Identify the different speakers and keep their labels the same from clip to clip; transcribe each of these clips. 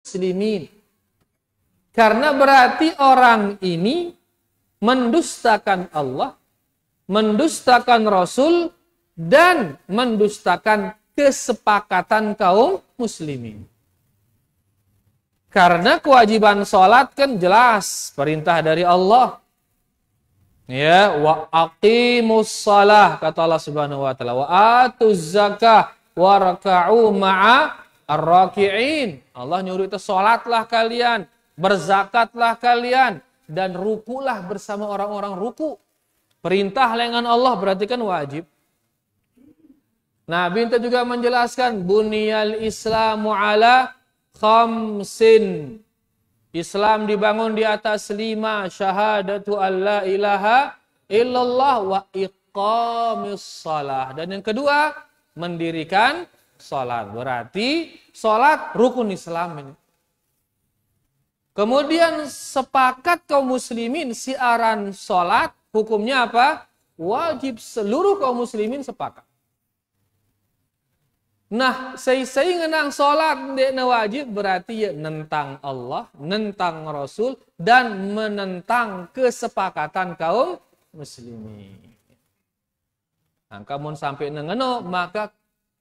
Speaker 1: muslimin. Karena berarti orang ini mendustakan Allah, mendustakan Rasul, dan mendustakan kesepakatan kaum muslimin. Karena kewajiban sholat kan jelas perintah dari Allah. Ya, wa aqimus salah kata Allah Subhanahu wa taala, wa atuz zakah raka'u ma'a Ar-raki'in. Allah nyuruh itu sholatlah kalian, berzakatlah kalian, dan rukulah bersama orang-orang ruku. Perintah lengan Allah berarti kan wajib. Nabi itu juga menjelaskan buniyal Islamu ala khamsin. Islam dibangun di atas lima syahadatu alla ilaha illallah wa iqamis salah. Dan yang kedua, mendirikan sholat. Berarti sholat rukun Islam. Kemudian sepakat kaum muslimin siaran sholat hukumnya apa? Wajib seluruh kaum muslimin sepakat. Nah, saya-saya ngenang sholat dekna wajib berarti ya nentang Allah, nentang Rasul, dan menentang kesepakatan kaum muslimin. Nah, kamu sampai nengeno, maka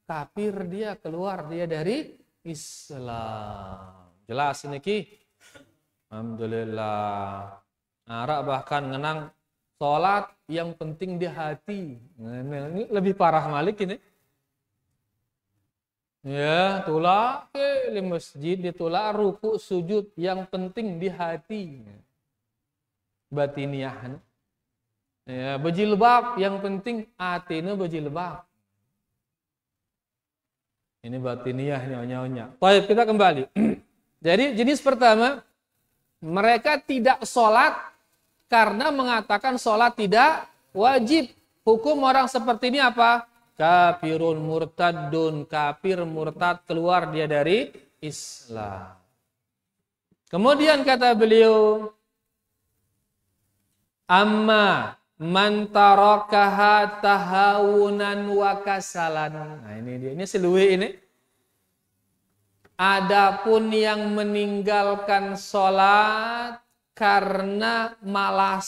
Speaker 1: kafir dia keluar dia dari Islam. Jelas ini ki. Alhamdulillah. Arak bahkan ngenang sholat yang penting di hati. Ini lebih parah Malik ini. Ya, tulak ke di masjid ditulak ruku sujud yang penting di hati. batiniahan Ya, bejilbab yang penting atinu bejilbab. Ini batiniah nyonya-nyonya. Baik, kita kembali. Jadi jenis pertama, mereka tidak sholat karena mengatakan sholat tidak wajib. Hukum orang seperti ini apa? Kafirun murtadun, kafir murtad keluar dia dari Islam. Kemudian kata beliau, Amma Man tarakaha tahawunan wa Nah ini dia, ini seluwe ini. Adapun yang meninggalkan sholat karena malas,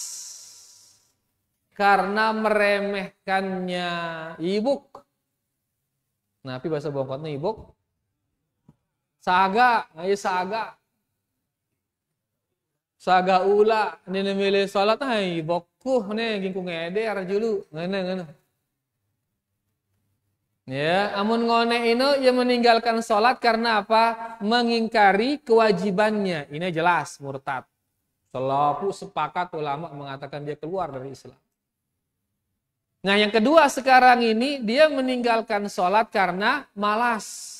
Speaker 1: karena meremehkannya. Ibuk. Nah, tapi bahasa bongkotnya ibuk. Saga, ayo saga saga ula ni milih salat hai bokuh ni gingku arah julu ngene ngene Ya, amun ngone ino yang meninggalkan sholat karena apa? Mengingkari kewajibannya. Ini jelas murtad. Selaku sepakat ulama mengatakan dia keluar dari Islam. Nah yang kedua sekarang ini dia meninggalkan sholat karena malas.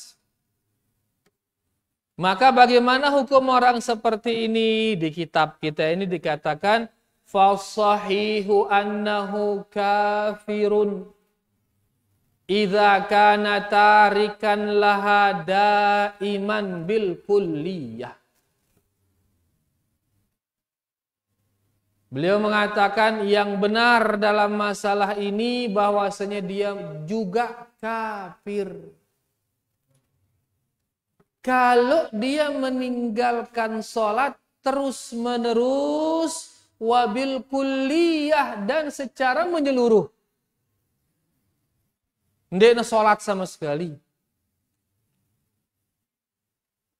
Speaker 1: Maka bagaimana hukum orang seperti ini di kitab kita ini dikatakan fasahihu annahu kafirun idza kana tarikan laha daiman bil kulliyah. Beliau mengatakan yang benar dalam masalah ini bahwasanya dia juga kafir. Kalau dia meninggalkan sholat terus menerus wabil kuliah dan secara menyeluruh. Ndekna sholat sama sekali.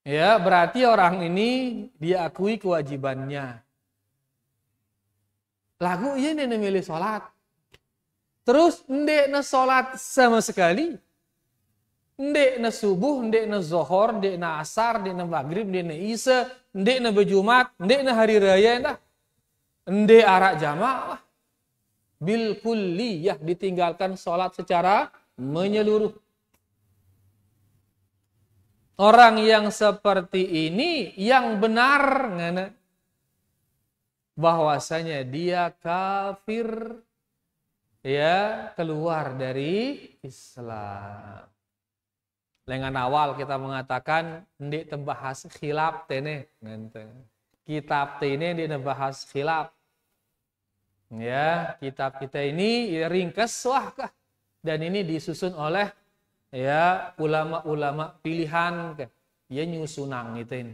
Speaker 1: Ya, berarti orang ini dia akui kewajibannya. Lagu ini iya milih sholat. Terus ndekna sholat sama sekali na subuh, na zohor, na asar, na maghrib, na isa, na bejumat, na hari raya, ndak. Ndek arak jamaah. Bil kulliyah ditinggalkan sholat secara menyeluruh. Orang yang seperti ini yang benar ngana bahwasanya dia kafir ya keluar dari Islam. Dengan awal kita mengatakan di tembahas khilaf tene kitab tene di tembahas khilaf ya kitab kita ini ringkas ringkes wah kah dan ini disusun oleh ya ulama-ulama pilihan kah ya nyusunang itu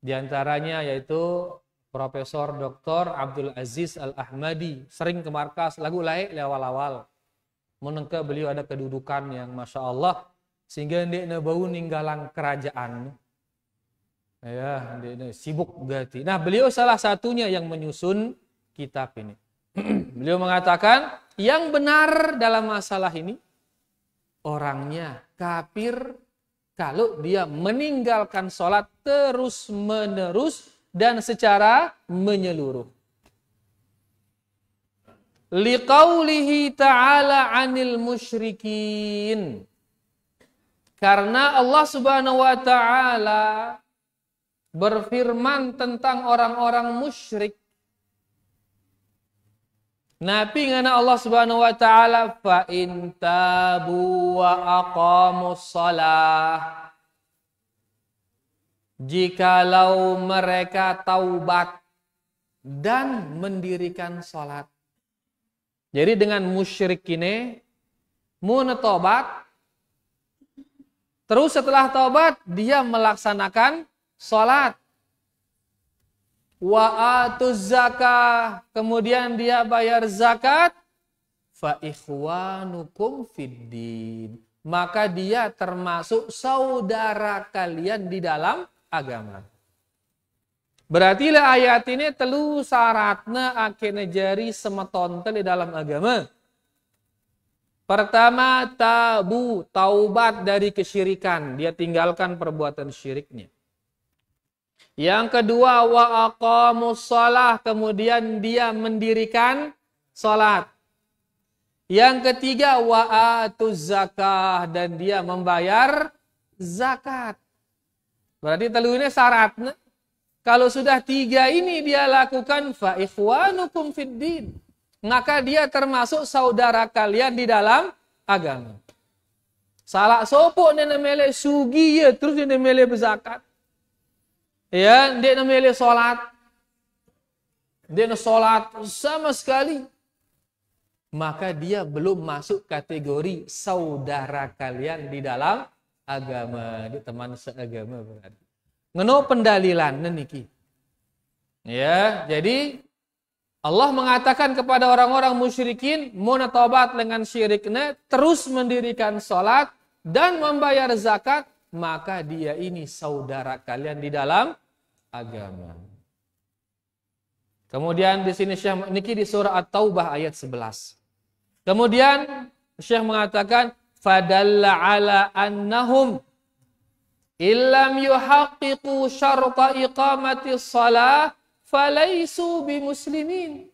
Speaker 1: di antaranya yaitu Profesor Dr. Abdul Aziz Al-Ahmadi sering ke markas lagu lain lewal-awal menengke beliau ada kedudukan yang Masya Allah sehingga na bau ninggalan kerajaan ya sibuk ganti nah beliau salah satunya yang menyusun kitab ini beliau mengatakan yang benar dalam masalah ini orangnya kafir kalau dia meninggalkan sholat terus menerus dan secara menyeluruh liqaulihi ta'ala anil musyrikin karena Allah Subhanahu wa taala berfirman tentang orang-orang musyrik. Nabi ngana Allah Subhanahu wa taala fa in tabu wa aqamus salah. Jikalau mereka taubat dan mendirikan salat. Jadi dengan musyrik ini mun tobat Terus setelah taubat, dia melaksanakan sholat. Wa'atuz zakah. Kemudian dia bayar zakat. Fa'ikhwanukum fiddin. Maka dia termasuk saudara kalian di dalam agama. Berarti lah ayat ini telu syaratnya akhirnya jari semetontel di dalam agama. Pertama, tabu, taubat dari kesyirikan. Dia tinggalkan perbuatan syiriknya. Yang kedua, wa aqamus kemudian dia mendirikan salat. Yang ketiga, wa zakah dan dia membayar zakat. Berarti telunya syaratnya kalau sudah tiga ini dia lakukan fa ikhwanukum din maka dia termasuk saudara kalian di dalam agama. Salah sopok dia namanya sugi ya, terus dia namanya berzakat. Ya, dia namanya sholat. Dia sholat sama sekali. Maka dia belum masuk kategori saudara kalian di dalam agama. Dia teman seagama berarti. Ngenau pendalilan niki. Ya, jadi Allah mengatakan kepada orang-orang musyrikin menetobat dengan syiriknya, terus mendirikan sholat dan membayar zakat, maka dia ini saudara kalian di dalam agama. Kemudian di sini Syekh Niki di surah At-Taubah ayat 11. Kemudian Syekh mengatakan fadalla ala annahum illam yuhaqqiqu syarta iqamati shalah falaisu bimuslimin.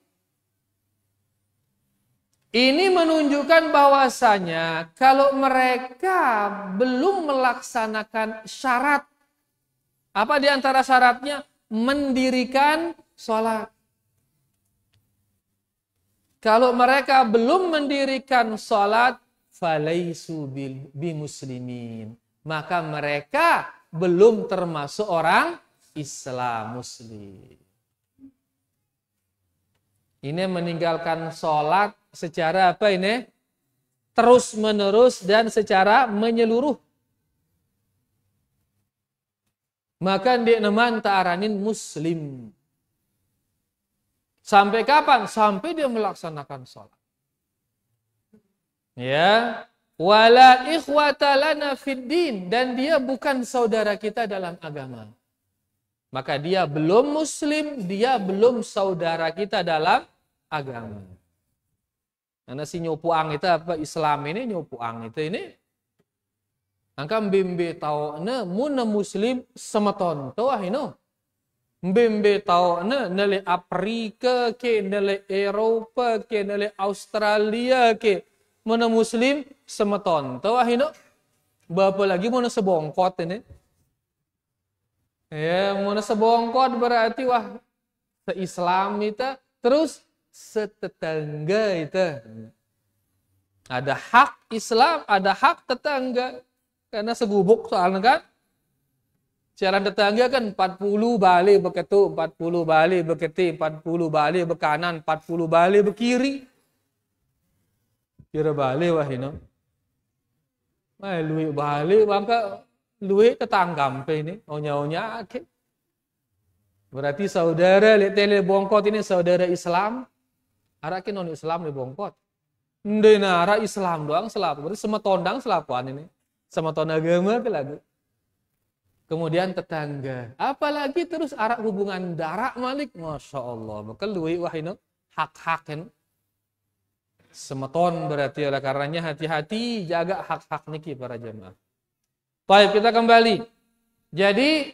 Speaker 1: Ini menunjukkan bahwasanya kalau mereka belum melaksanakan syarat apa di antara syaratnya mendirikan sholat. Kalau mereka belum mendirikan sholat, falaisu bimuslimin. Maka mereka belum termasuk orang Islam muslim. Ini meninggalkan sholat secara apa ini? Terus menerus dan secara menyeluruh. Maka di neman ta'aranin muslim. Sampai kapan? Sampai dia melaksanakan sholat. Ya. Wala ikhwata lana fid Dan dia bukan saudara kita dalam agama. Maka dia belum muslim, dia belum saudara kita dalam agama. Karena si nyopuang itu apa Islam ini nyopuang itu ini Angka mbembe tau ne muna muslim semeton to ahino. Mbembe tau ne nele Afrika ke nele Eropa ke nele Australia ke muna muslim semeton to ahino. Bapa lagi muna sebongkot ini. Ya, mana sebongkot berarti wah seislam itu terus setetangga itu. Ada hak Islam, ada hak tetangga. Karena segubuk soalnya kan. Jalan tetangga kan 40 balik begitu, 40 balik begitu, 40 balik bekanan, 40 balik bekiri. Kira balik wah ini. Mai luik balik bangka luwe tetanggampe ini onya-onya ke. Berarti saudara letele bongkot ini saudara Islam. Arakin non Islam le bongkot. Ndena nah, ara Islam doang selap. Berarti semua tondang selapuan ini. Sama ton agama ke lagi. Kemudian tetangga. Apalagi terus arak hubungan darah malik. Masya Allah. Maka luwe wah ini hak-hak ini. Semeton berarti oleh karenanya hati-hati jaga hak-hak niki para jemaah. Baik, kita kembali. Jadi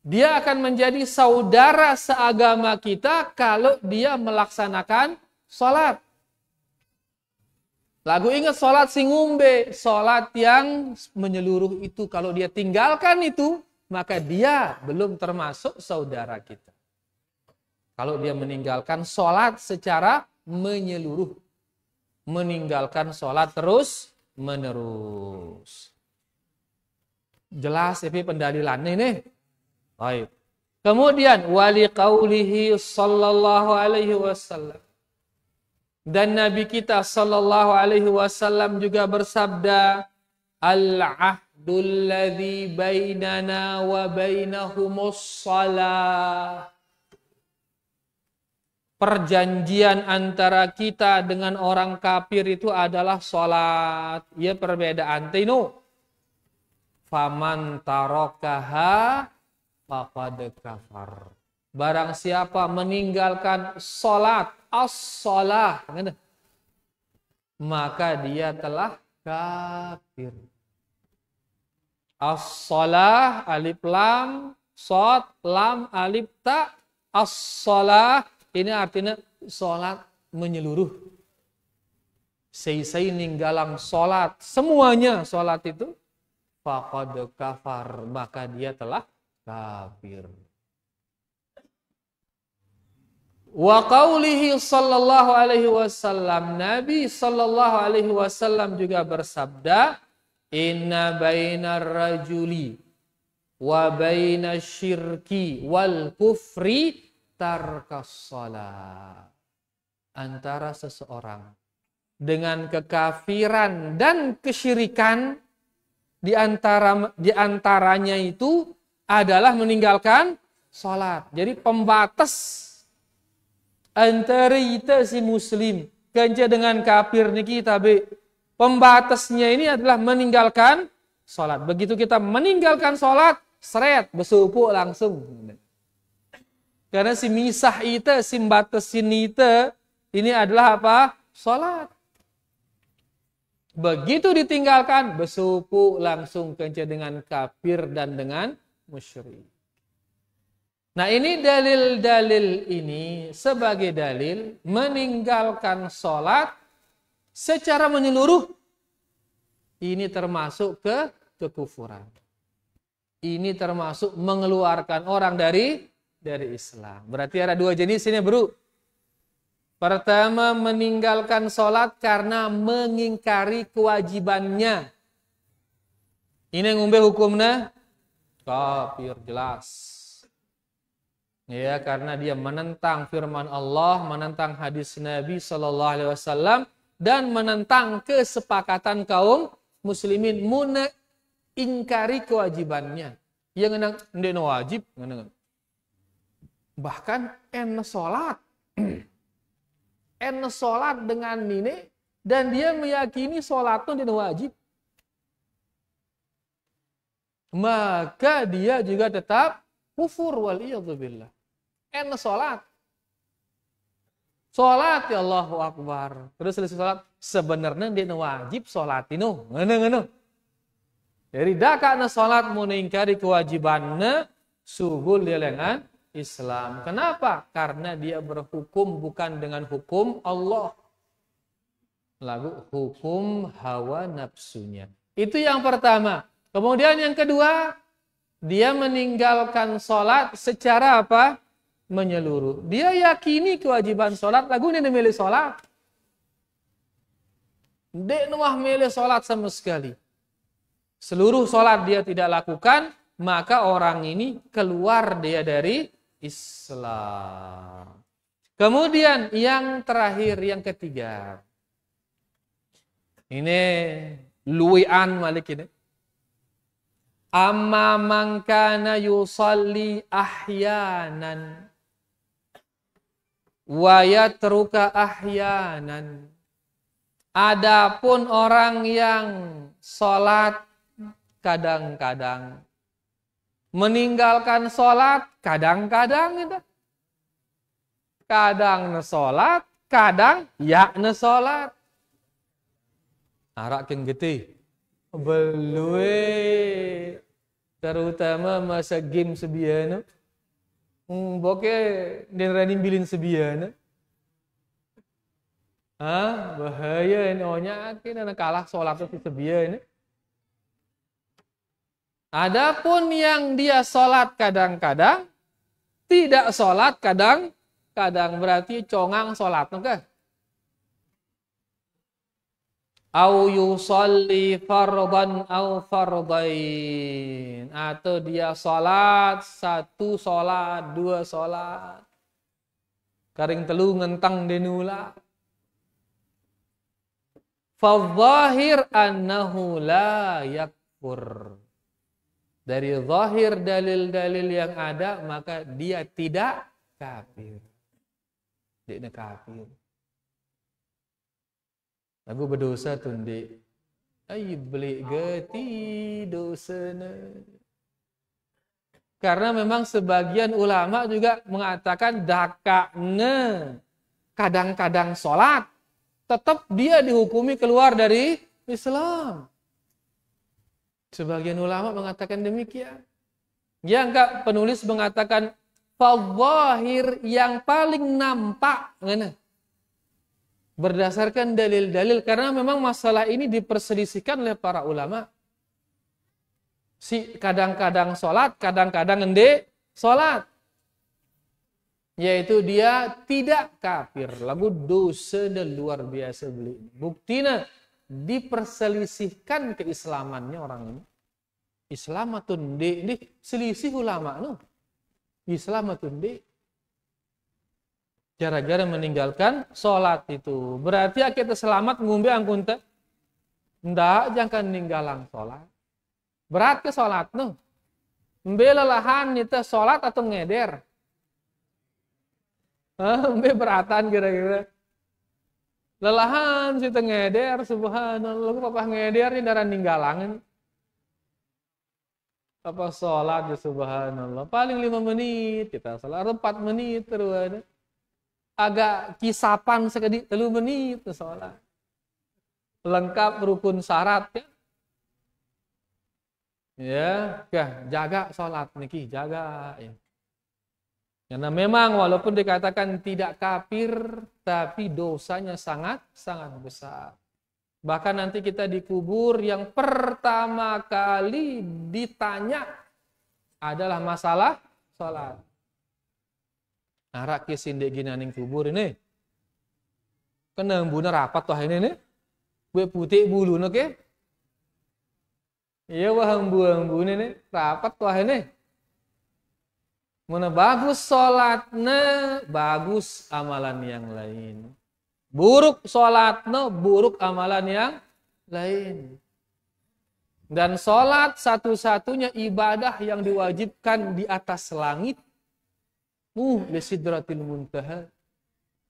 Speaker 1: dia akan menjadi saudara seagama kita kalau dia melaksanakan sholat. Lagu ingat sholat singumbe, sholat yang menyeluruh itu kalau dia tinggalkan itu maka dia belum termasuk saudara kita. Kalau dia meninggalkan sholat secara menyeluruh, meninggalkan sholat terus menerus. Jelas tapi pendalilan ini. Baik. Kemudian wali qaulihi sallallahu alaihi wasallam. Dan Nabi kita sallallahu alaihi wasallam juga bersabda, "Al-ahdul ladzi bainana wa bainahumus shalah Perjanjian antara kita dengan orang kafir itu adalah sholat. Ia perbedaan. Tino faman tarokaha faqad kafar. Barang siapa meninggalkan salat as-salah, maka dia telah kafir. As-salah alif lam sod lam alif ta as-salah ini artinya salat menyeluruh. Seisai ninggalang sholat semuanya sholat itu faqad kafar maka dia telah kafir wa qawlihi sallallahu alaihi wasallam Nabi sallallahu alaihi wasallam juga bersabda inna bainar rajuli wa bainasyirki syirki wal kufri tarkas antara seseorang dengan kekafiran dan kesyirikan di antara di antaranya itu adalah meninggalkan sholat Jadi pembatas antara kita si muslim ganja dengan kafir niki kita Pembatasnya ini adalah meninggalkan sholat Begitu kita meninggalkan sholat seret besupuk langsung. Karena si misah kita, si batas sini itu, ini adalah apa? sholat Begitu ditinggalkan, bersuku langsung kencing dengan kafir dan dengan musyrik. Nah ini dalil-dalil ini sebagai dalil meninggalkan sholat secara menyeluruh. Ini termasuk ke kekufuran. Ini termasuk mengeluarkan orang dari dari Islam. Berarti ada dua jenis ini bro. Pertama meninggalkan sholat karena mengingkari kewajibannya. Ini yang ngombe hukumnya kafir jelas. Ya, karena dia menentang firman Allah, menentang hadis Nabi Shallallahu alaihi wasallam dan menentang kesepakatan kaum muslimin muna ingkari kewajibannya. Yang iya enak, ndek wajib, Bahkan en sholat en sholat dengan ini dan dia meyakini itu tidak wajib. Maka dia juga tetap kufur waliyadzubillah. En sholat. Sholat ya Allahu Akbar. Terus selesai sholat, sebenarnya dia wajib sholat ini. Ngene ngene. Jadi dah karena sholat meningkari kewajibannya, suhul dia lengan Islam. Kenapa? Karena dia berhukum bukan dengan hukum Allah. Lagu hukum hawa nafsunya. Itu yang pertama. Kemudian yang kedua, dia meninggalkan sholat secara apa? Menyeluruh. Dia yakini kewajiban sholat. Lagu ini milih sholat. Dek nuah milih sholat sama sekali. Seluruh sholat dia tidak lakukan, maka orang ini keluar dia dari Islam. Kemudian yang terakhir, yang ketiga. Ini Luian Malik ini. Amma mangkana yusalli ahyanan Wayatruka ahyanan. Adapun orang yang sholat kadang-kadang meninggalkan sholat kadang-kadang itu Kadang nesolat, kadang ya nesolat. Arak yang gede. Belue. Terutama masa game sebiana. Hmm, boke dan rani bilin sebiana. ah bahaya ini. Ohnya akhirnya kalah sholat itu sebiana. Adapun yang dia sholat kadang-kadang, tidak sholat kadang-kadang berarti congang sholat. Oke? Au yusalli farban au fardain. Atau dia sholat, satu sholat, dua sholat. Karing telu ngentang denula. Fadzahir annahu la yakfur dari zahir dalil-dalil yang ada maka dia tidak kafir dia kafir aku berdosa tundi ayo beli geti dosa karena memang sebagian ulama juga mengatakan dakakne kadang-kadang sholat tetap dia dihukumi keluar dari Islam Sebagian ulama mengatakan demikian. Yang enggak penulis mengatakan fadhahir yang paling nampak. ngene. Berdasarkan dalil-dalil. Karena memang masalah ini diperselisihkan oleh para ulama. Si kadang-kadang sholat, kadang-kadang ngende sholat. Yaitu dia tidak kafir. Lagu dosa dan luar biasa beli. Buktinya diperselisihkan keislamannya orang ini. Islamatun di, di selisih ulama nu Islamatun di gara-gara meninggalkan sholat itu. Berarti kita selamat ngumbi angkunte. Ndak jangan ninggalan sholat. Berat ke sholat nu Mbe lelahan itu sholat atau ngeder. Mbe beratan kira-kira lelahan si tengeder subhanallah papa ngeder ini darah ninggalangan apa sholat ya subhanallah paling lima menit kita sholat empat menit terus agak kisapan sekedi telu menit sholat lengkap rukun syarat ya ya, ya jaga sholat niki jaga ya. Karena memang walaupun dikatakan tidak kafir, tapi dosanya sangat sangat besar. Bahkan nanti kita dikubur yang pertama kali ditanya adalah masalah sholat. Arak sindik ginaning kubur ini. Kena bener rapat toh ini nih. Gue putih bulu oke. Iya wah embu embu ini nih. Rapat toh ini. Mana bagus sholatnya, bagus amalan yang lain. Buruk sholatnya, buruk amalan yang lain. Dan sholat satu-satunya ibadah yang diwajibkan di atas langit. Uh, lesidratil muntaha.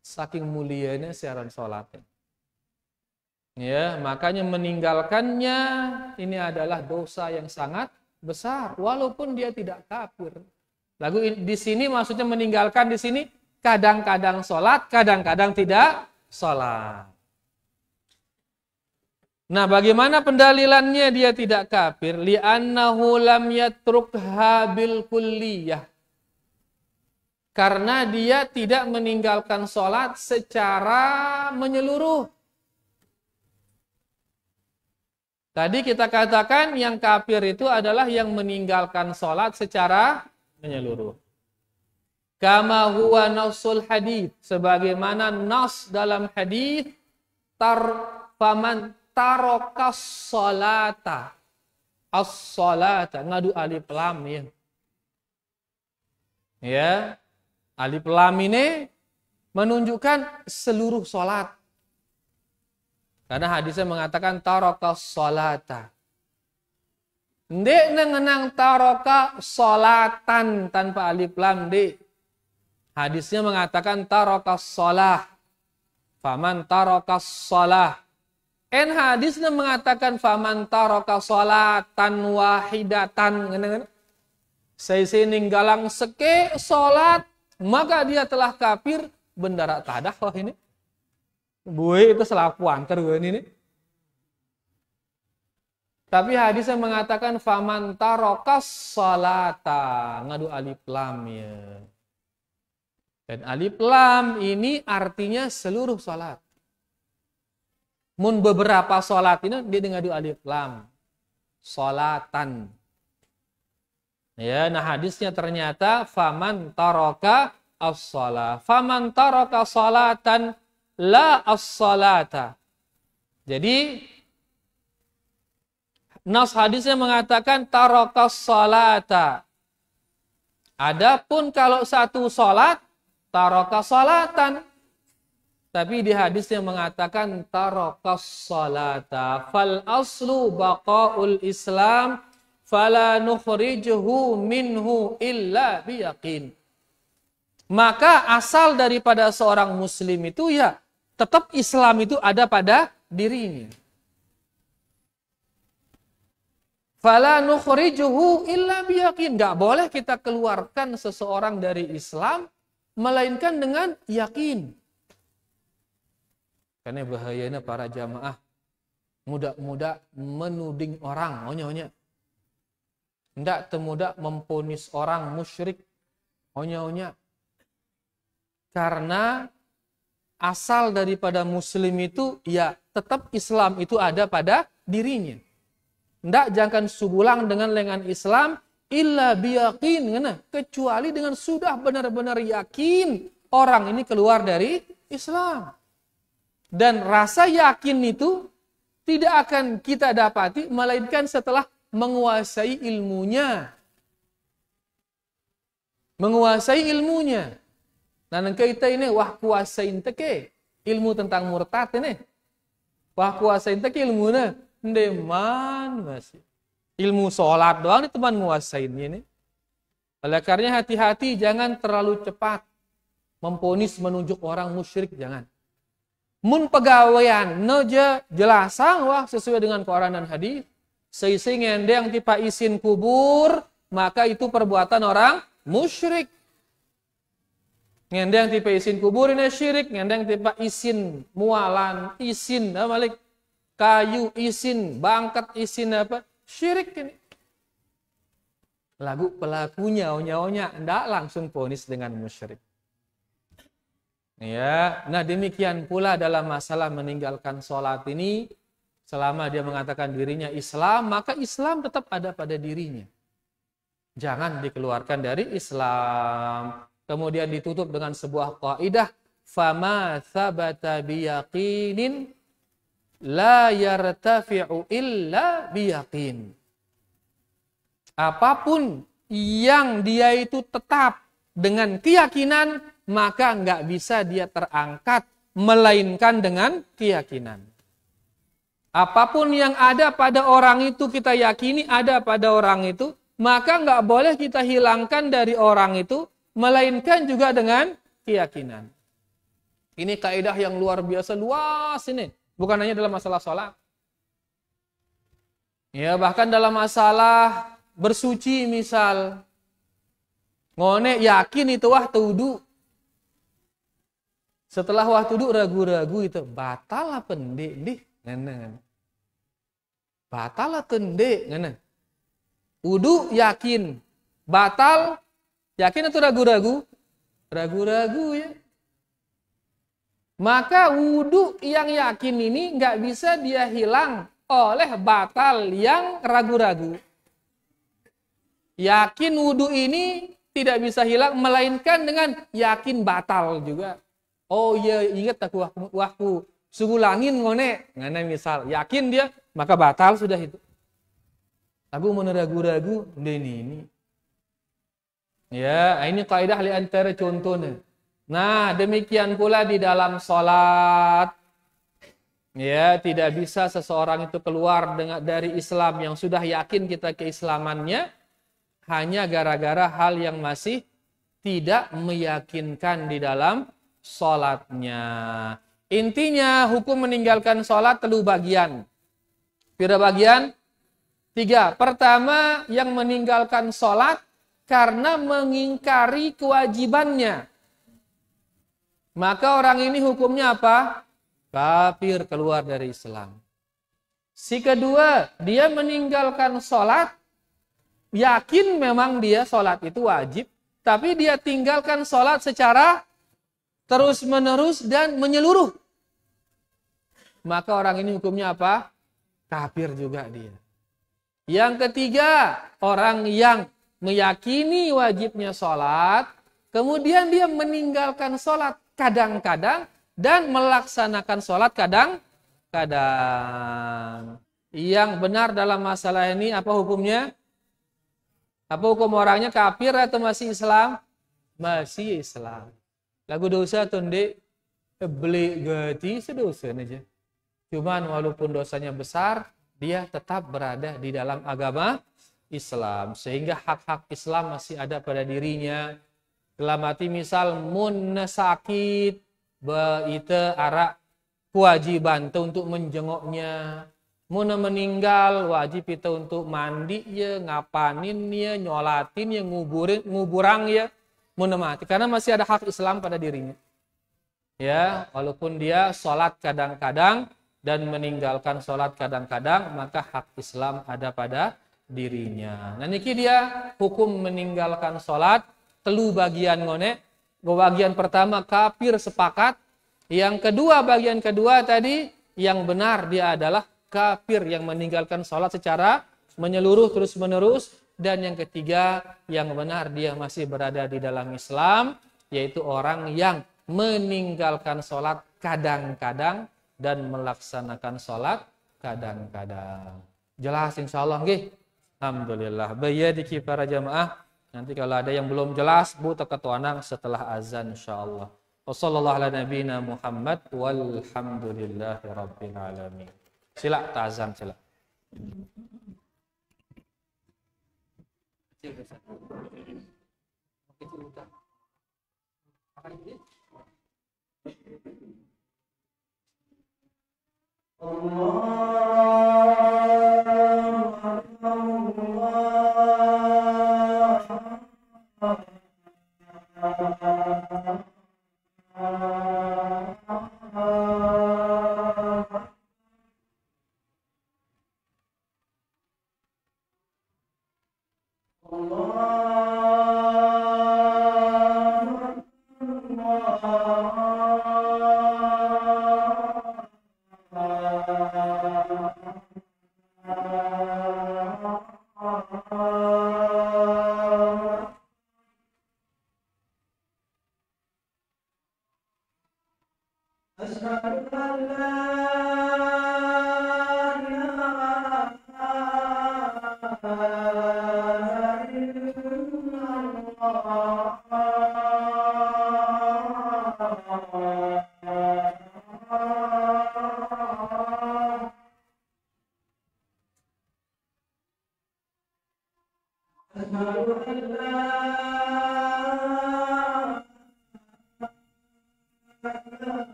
Speaker 1: Saking mulianya siaran sholatnya. Ya, makanya meninggalkannya ini adalah dosa yang sangat besar. Walaupun dia tidak kafir. Lagu di sini maksudnya meninggalkan di sini kadang-kadang sholat, kadang-kadang tidak sholat. Nah, bagaimana pendalilannya dia tidak kafir? Li'annahu lam yatruk habil kulliyah. Karena dia tidak meninggalkan sholat secara menyeluruh. Tadi kita katakan yang kafir itu adalah yang meninggalkan sholat secara menyeluruh. Kama huwa nasul hadith. Sebagaimana nas dalam hadith. Tar, faman tarokas solata. As-solata. Ngadu alif lam ya. Ya. Alif lam ini menunjukkan seluruh solat. Karena hadisnya mengatakan tarokas solata. Ndek nengenang taroka solatan tanpa alif lam di. Hadisnya mengatakan taroka solah. Faman taroka solah. En hadisnya mengatakan faman taroka solatan wahidatan. Saya ninggalang seke solat maka dia telah kafir bendara tadah loh ini. Buih itu selaku antar gue ini. Tapi hadis yang mengatakan faman tarokas salata ngadu alif lam ya. Dan alif lam ini artinya seluruh salat. Mun beberapa salat ini dia ngadu alif lam. Salatan. Ya, nah hadisnya ternyata faman taroka as-salah. Faman taroka salatan la as-salata. Jadi Nas hadisnya mengatakan tarokas salata. Adapun kalau satu salat, tarokas salatan. Tapi di hadisnya mengatakan tarokas salata. Fal aslu baqaul islam fala nukhrijuhu minhu illa biyakin. Maka asal daripada seorang muslim itu ya tetap Islam itu ada pada dirinya. Fala nukhrijuhu illa biyakin. Gak boleh kita keluarkan seseorang dari Islam, melainkan dengan yakin. Karena bahayanya para jamaah muda-muda menuding orang, onya-onya. Tidak temuda memponis orang musyrik, onya-onya. Karena asal daripada muslim itu, ya tetap Islam itu ada pada dirinya. Tidak jangan subulang dengan lengan Islam illa biyakin. Kena. Kecuali dengan sudah benar-benar yakin orang ini keluar dari Islam. Dan rasa yakin itu tidak akan kita dapati melainkan setelah menguasai ilmunya. Menguasai ilmunya. Nah, kita ini wah kuasain teke ilmu tentang murtad ini. Wah kuasain teke ilmunya. Deman masih. Ilmu sholat doang nih teman nguasainnya ini. Oleh karena hati-hati jangan terlalu cepat memponis menunjuk orang musyrik jangan. Mun pegawaian noja jelasang wah sesuai dengan Quran dan hadis. Seising ende yang tipa isin kubur maka itu perbuatan orang musyrik. Ngendeng tipe isin kubur ini syirik, ngendeng tipe isin mualan, isin, nah malik kayu isin, bangkat isin apa? Syirik ini. Lagu pelakunya, onya-onya, tidak langsung ponis dengan musyrik. Ya, nah demikian pula dalam masalah meninggalkan sholat ini, selama dia mengatakan dirinya Islam, maka Islam tetap ada pada dirinya. Jangan dikeluarkan dari Islam. Kemudian ditutup dengan sebuah kaidah, fama la yartafi'u illa biyaqin. Apapun yang dia itu tetap dengan keyakinan, maka nggak bisa dia terangkat, melainkan dengan keyakinan. Apapun yang ada pada orang itu kita yakini ada pada orang itu, maka nggak boleh kita hilangkan dari orang itu, melainkan juga dengan keyakinan. Ini kaidah yang luar biasa luas ini Bukan hanya dalam masalah sholat. Ya, bahkan dalam masalah bersuci misal. Ngone yakin itu wah tudu. Setelah wah tudu ragu-ragu itu batal apa pendek deh. Batal apa tende Udu yakin. Batal yakin itu ragu-ragu? Ragu-ragu ya. Maka wudhu yang yakin ini nggak bisa dia hilang oleh batal yang ragu-ragu. Yakin wudhu ini tidak bisa hilang, melainkan dengan yakin batal juga. Oh iya, ingat aku waktu, waktu sungguh langin ngone. Ngane misal, yakin dia, maka batal sudah itu. Tapi mau ragu-ragu, ini, ini. Ya, ini kaidah li antara contohnya. Nah, demikian pula di dalam sholat. Ya, tidak bisa seseorang itu keluar dengan, dari Islam yang sudah yakin kita keislamannya hanya gara-gara hal yang masih tidak meyakinkan di dalam sholatnya. Intinya hukum meninggalkan sholat telu bagian. Pira bagian? Tiga. Pertama, yang meninggalkan sholat karena mengingkari kewajibannya maka orang ini hukumnya apa? Kafir keluar dari Islam. Si kedua, dia meninggalkan sholat, yakin memang dia sholat itu wajib, tapi dia tinggalkan sholat secara terus-menerus dan menyeluruh. Maka orang ini hukumnya apa? Kafir juga dia. Yang ketiga, orang yang meyakini wajibnya sholat, kemudian dia meninggalkan sholat kadang-kadang dan melaksanakan sholat kadang-kadang. Yang benar dalam masalah ini apa hukumnya? Apa hukum orangnya kafir atau masih Islam? Masih Islam. Lagu dosa tunde beli gaji sedosa aja. Cuman walaupun dosanya besar, dia tetap berada di dalam agama Islam. Sehingga hak-hak Islam masih ada pada dirinya, dalam arti misal munasakit sakit beite arak kewajiban te untuk menjengoknya Muna meninggal wajib kita untuk mandi ya ngapanin ya nyolatin ya nguburin nguburang ya Muna mati karena masih ada hak Islam pada dirinya ya walaupun dia sholat kadang-kadang dan meninggalkan sholat kadang-kadang maka hak Islam ada pada dirinya. Nah niki dia hukum meninggalkan sholat telu bagian ngone. Bagian pertama kafir sepakat. Yang kedua bagian kedua tadi yang benar dia adalah kafir yang meninggalkan sholat secara menyeluruh terus menerus dan yang ketiga yang benar dia masih berada di dalam Islam yaitu orang yang meninggalkan sholat kadang-kadang dan melaksanakan sholat kadang-kadang jelas insya Allah Gih. Alhamdulillah bayadiki para jamaah Nanti kalau ada yang belum jelas, Bu teka setelah azan insyaallah. Wassalamualaikum warahmatullahi wabarakatuh. Sila tazan sila.
Speaker 2: Allah, Allah. Thank you.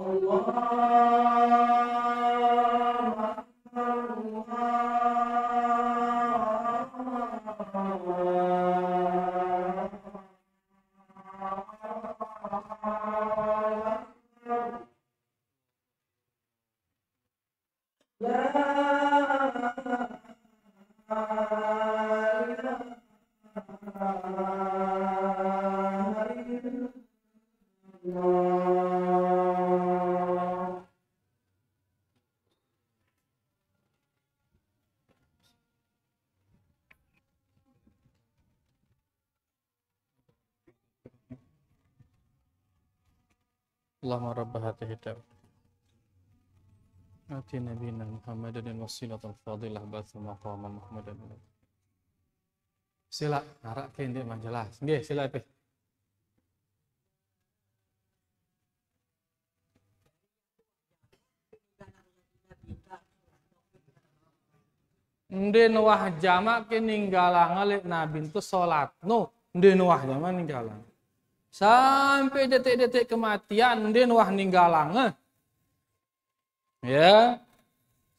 Speaker 2: Allah
Speaker 1: silatan fadilah ba'atsu maqaman Muhammadan. Sila narak ke ndek manjelas. Nggih, sila pe. Nde nuah jamak ke ninggalang lek nabi itu solat. No, nde nuah jamak ninggalang. Sampai detik-detik kematian nde nuah ninggalang. Eh. Ya,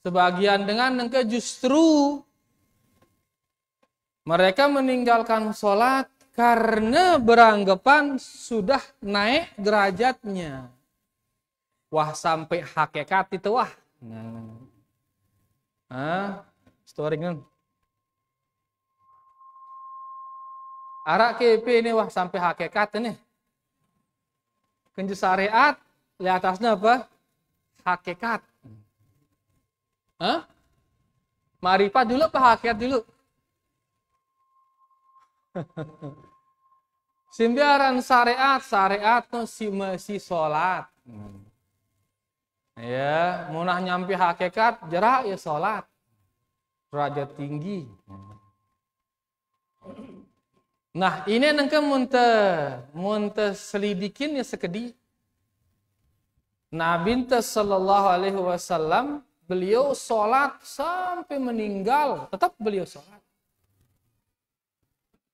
Speaker 1: Sebagian dengan nengke justru mereka meninggalkan sholat karena beranggapan sudah naik derajatnya. Wah sampai hakikat itu wah. Nah, ah, story kan. Arak KP ini wah sampai hakikat ini. Kenjusareat syariat, lihat atasnya apa? Hakikat. Hah? Marifat dulu apa hakikat dulu? Simbiaran syariat, syariat itu si mesi sholat. Ya, munah nyampi hakikat, jerah ya sholat. Derajat tinggi. Nah, ini nengke munte munte selidikin ya sekedi. Nabi sallallahu alaihi wasallam Beliau sholat sampai meninggal, tetap beliau sholat.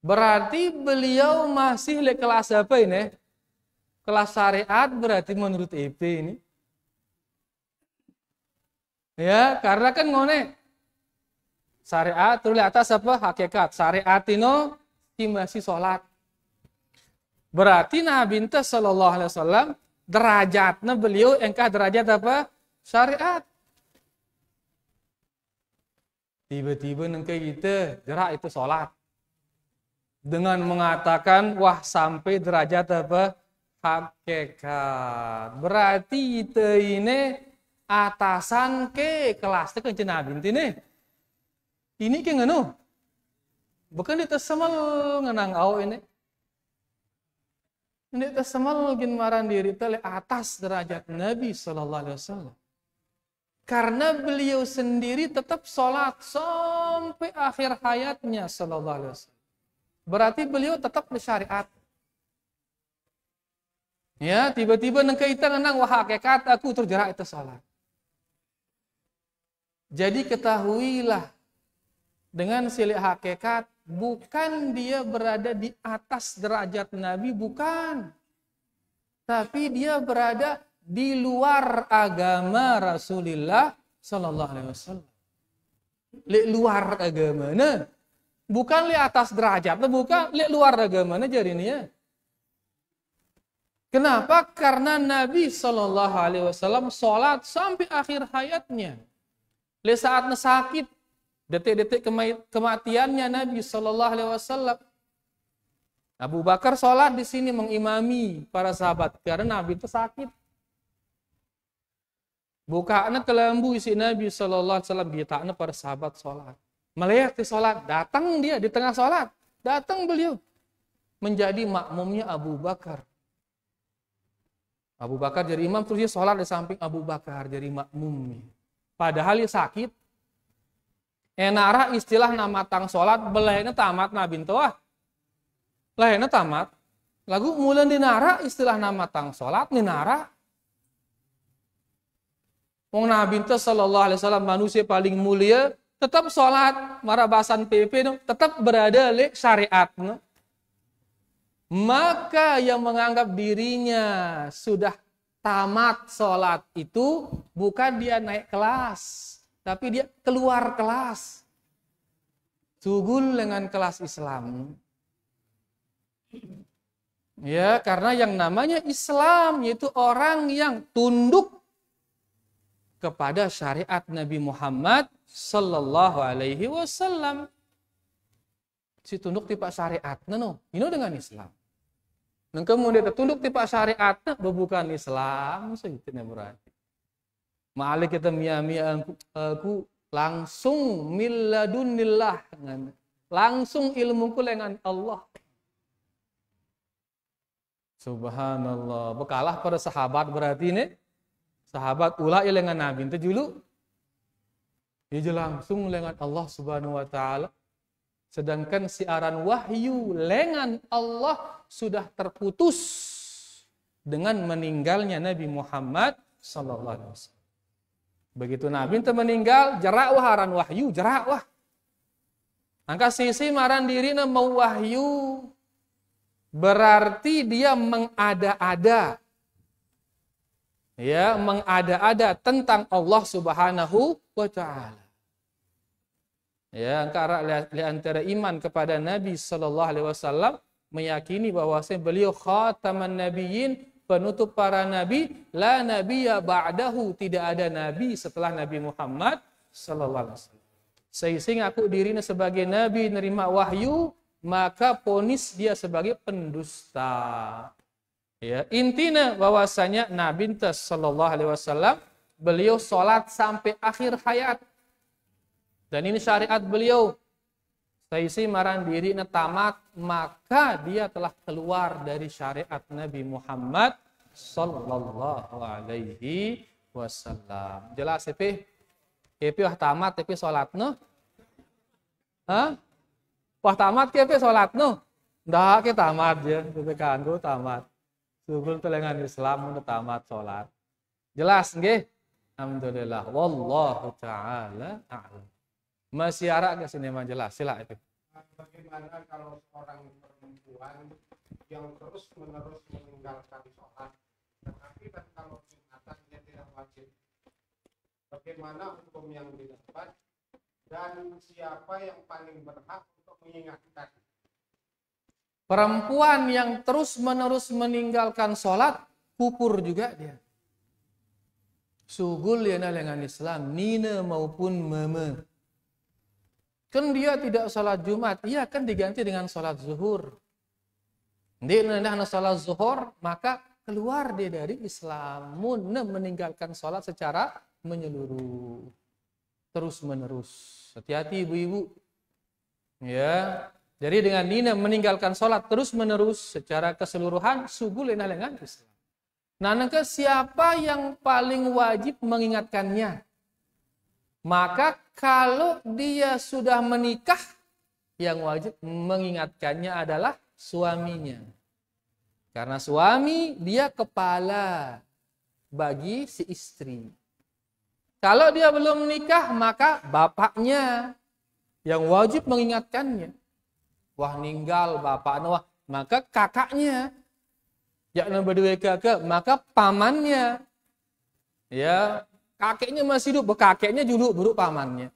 Speaker 1: Berarti beliau masih le kelas apa ini? Kelas syariat berarti menurut IP e ini. Ya, karena kan ngone syariat terus atas apa hakikat syariat ki masih sholat. Berarti Nabi Inta Alaihi Wasallam derajatnya beliau engkah derajat apa syariat Tiba-tiba nengke kita, gerak itu sholat. Dengan mengatakan, wah sampai derajat apa? Hakikat. Berarti kita ini atasan ke kelas ke jenab ini. Ini ke nganu. Bukan itu semel ngenang au ini. Ini tersemal gin maran diri tele atas derajat Nabi saw. Alaihi Wasallam. Karena beliau sendiri tetap sholat sampai akhir hayatnya sallallahu Berarti beliau tetap bersyariat. Ya, tiba-tiba nang kaitan nang wah hakikat aku terjerat itu sholat. Jadi ketahuilah dengan silik hakikat bukan dia berada di atas derajat Nabi, bukan. Tapi dia berada di luar agama Rasulullah Sallallahu Alaihi Wasallam. Di luar nah, bukan di atas derajat, bukan di luar agama, jadi ini ya. Kenapa? Karena Nabi Sallallahu Alaihi Wasallam sholat sampai akhir hayatnya. Di saatnya sakit, detik-detik kematiannya Nabi Sallallahu Alaihi Wasallam Abu Bakar sholat di sini mengimami para sahabat karena Nabi itu sakit buka anak kelambu isi Nabi Shallallahu Alaihi Wasallam anak para sahabat sholat. Melihat di sholat, datang dia di tengah sholat, datang beliau menjadi makmumnya Abu Bakar. Abu Bakar jadi imam terus dia sholat di samping Abu Bakar jadi makmumnya. Padahal dia sakit. Enara istilah nama tang sholat belahnya tamat nabi toah. Lahirnya tamat. Lagu mulan dinara istilah nama tang sholat ninara Wong Nabi itu Shallallahu Alaihi Wasallam manusia paling mulia, tetap sholat, marabasan PP, tetap berada di syariat. Maka yang menganggap dirinya sudah tamat sholat itu bukan dia naik kelas, tapi dia keluar kelas. Tugul dengan kelas Islam. Ya, karena yang namanya Islam yaitu orang yang tunduk kepada syariat Nabi Muhammad sallallahu alaihi wasallam. Si tunduk tipe syariat no, ini dengan Islam. Dan kemudian tertunduk tipe syariat nah, bukan Islam, sehitnya gitu, berarti. Ma'alik kita Miami aku eh, eh, langsung dengan langsung ilmuku dengan Allah subhanallah bekalah pada sahabat berarti ini sahabat ulah lengan nabi itu julu dia langsung lengan Allah subhanahu wa ta'ala sedangkan siaran wahyu lengan Allah sudah terputus dengan meninggalnya Nabi Muhammad sallallahu alaihi wasallam. Begitu Nabi itu meninggal, jerak wah wahyu, jerak wah. Angka sisi maran diri mau wahyu berarti dia mengada-ada ya mengada-ada tentang Allah Subhanahu wa taala. Ya, antara antara iman kepada Nabi sallallahu alaihi wasallam meyakini bahwa beliau khataman nabiyyin penutup para nabi la nabiyya ba'dahu tidak ada nabi setelah Nabi Muhammad sallallahu alaihi wasallam. Sehingga aku dirinya sebagai nabi nerima wahyu maka ponis dia sebagai pendusta. Ya, intinya bahwasanya Nabi Sallallahu Alaihi Wasallam beliau sholat sampai akhir hayat. Dan ini syariat beliau. Saisi maran diri tamat, maka dia telah keluar dari syariat Nabi Muhammad Sallallahu Alaihi Wasallam. Jelas ya, Pi? wah tamat, tapi no? Hah? Wah tamat, tapi no? Nggak, kita tamat ya. Kita kan, tamat. Subuh telengan Islam mun tamat Jelas nggih? Alhamdulillah. Wallahu taala a'lam. Masih arah ke sini memang jelas. Sila itu. Bagaimana kalau orang perempuan yang terus menerus meninggalkan sholat, tetapi kan kalau jumatan dia tidak wajib. Bagaimana hukum yang didapat dan siapa yang paling berhak untuk mengingatkan? Perempuan yang terus-menerus meninggalkan sholat, kufur juga dia. Sugul yana dengan Islam, nina maupun meme. Kan dia tidak sholat Jumat, ia kan diganti dengan sholat zuhur. Dia nendahna sholat zuhur, maka keluar dia dari Islam. Muna meninggalkan sholat secara menyeluruh. Terus menerus. Hati-hati ibu-ibu. Ya, jadi dengan Nina meninggalkan sholat terus-menerus secara keseluruhan, subuh Lena lengan. Nah, nengke siapa yang paling wajib mengingatkannya? Maka kalau dia sudah menikah, yang wajib mengingatkannya adalah suaminya. Karena suami dia kepala bagi si istri. Kalau dia belum menikah, maka bapaknya yang wajib mengingatkannya wah ninggal bapak Noah, maka kakaknya yakni berdua kakak maka pamannya ya kakeknya masih hidup kakeknya dulu buruk pamannya